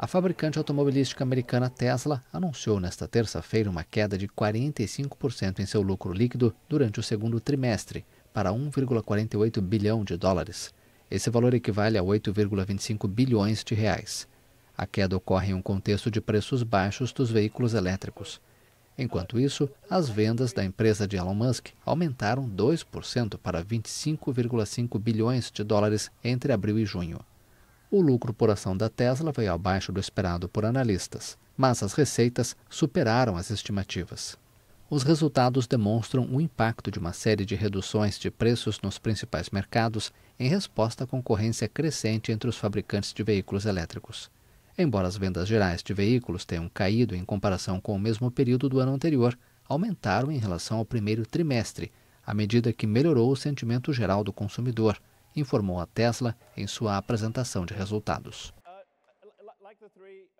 A fabricante automobilística americana Tesla anunciou nesta terça-feira uma queda de 45% em seu lucro líquido durante o segundo trimestre, para 1,48 bilhão de dólares. Esse valor equivale a 8,25 bilhões de reais. A queda ocorre em um contexto de preços baixos dos veículos elétricos. Enquanto isso, as vendas da empresa de Elon Musk aumentaram 2% para 25,5 bilhões de dólares entre abril e junho. O lucro por ação da Tesla veio abaixo do esperado por analistas, mas as receitas superaram as estimativas. Os resultados demonstram o impacto de uma série de reduções de preços nos principais mercados em resposta à concorrência crescente entre os fabricantes de veículos elétricos. Embora as vendas gerais de veículos tenham caído em comparação com o mesmo período do ano anterior, aumentaram em relação ao primeiro trimestre, à medida que melhorou o sentimento geral do consumidor, informou a Tesla em sua apresentação de resultados. Uh,